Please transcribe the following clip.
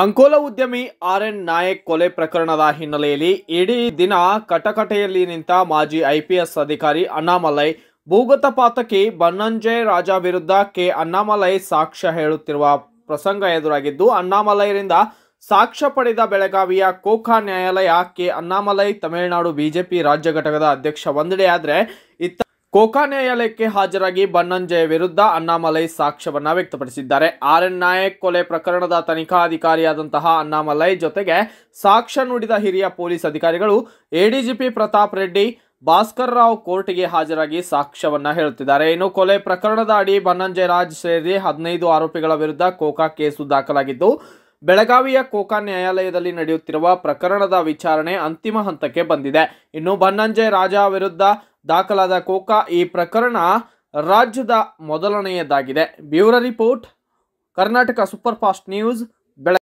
ಅಂಕೋಲ ಉದ್ಯಮಿ R N Nayak ಕೊಲೆ ಪ್ರಕರಣದ ಹಿನ್ನೆಲೆಯಲ್ಲಿ ಇಡೀ ದಿನ ಕಟಕಟೆಯಲ್ಲಿ ನಿಂತ ಮಾಜಿ ಐಪಿಎಸ್ ಅಧಿಕಾರಿ ಅಣ್ಣಾಮಲೈ ಭೂಗತ ಪಾತಕಿ ಬನ್ನಂಜಯ್ ರಾಜ ವಿರುದ್ಧ ಕೆ ಅಣ್ಣಾಮಲೈ ಸಾಕ್ಷ್ಯ ಹೇಳುತ್ತಿರುವ ಪ್ರಸಂಗ ಎದುರಾಗಿದ್ದು ಅಣ್ಣಾಮಲೈರಿಂದ ಸಾಕ್ಷ್ಯ ಪಡೆದ ಬೆಳಗಾವಿಯ ಕೋಖಾ ನ್ಯಾಯಾಲಯ ಕೆ ಅಣ್ಣಾಮಲೈ ತಮಿಳುನಾಡು ಬಿಜೆಪಿ ರಾಜ್ಯ ಘಟಕದ ಅಧ್ಯಕ್ಷ ಒಂದೆಡೆಯಾದರೆ ಕೋಕಾ ನ್ಯಾಯಾಲಯಕ್ಕೆ ಹಾಜರಾಗಿ ಬನ್ನಂಜಯ ವಿರುದ್ಧ ಅಣ್ಣಾಮಲೈ ಸಾಕ್ಷ್ಯವನ್ನ ವ್ಯಕ್ತಪಡಿಸಿದ್ದಾರೆ ಆರ್ ಎನ್ ನಾಯಕ್ ಕೊಲೆ ಪ್ರಕರಣದ ಅಧಿಕಾರಿಯಾದಂತಹ ಅಣ್ಣಾಮಲೈ ಜೊತೆಗೆ ಸಾಕ್ಷ್ಯ ನುಡಿದ ಹಿರಿಯ ಪೊಲೀಸ್ ಅಧಿಕಾರಿಗಳು ಎಡಿಜಿಪಿ ಪ್ರತಾಪ್ ರೆಡ್ಡಿ ಭಾಸ್ಕರ್ ರಾವ್ ಕೋರ್ಟ್ಗೆ ಹಾಜರಾಗಿ ಸಾಕ್ಷ್ಯವನ್ನ ಹೇಳುತ್ತಿದ್ದಾರೆ ಇನ್ನು ಕೊಲೆ ಪ್ರಕರಣದ ಅಡಿ ಬನ್ನಂಜಯ ರಾಜ್ ಸೇರಿ ಹದಿನೈದು ಆರೋಪಿಗಳ ವಿರುದ್ಧ ಕೋಕಾ ಕೇಸು ದಾಖಲಾಗಿದ್ದು ಬೆಳಗಾವಿಯ ಕೋಕಾ ನ್ಯಾಯಾಲಯದಲ್ಲಿ ನಡೆಯುತ್ತಿರುವ ಪ್ರಕರಣದ ವಿಚಾರಣೆ ಅಂತಿಮ ಹಂತಕ್ಕೆ ಬಂದಿದೆ ಇನ್ನು ಬನ್ನಂಜಯ ರಾಜ ವಿರುದ್ಧ ದಾಖಲಾದ ಕೋಕಾ ಈ ಪ್ರಕರಣ ರಾಜ್ಯದ ಮೊದಲನೆಯದಾಗಿದೆ bureau report Karnataka super fast news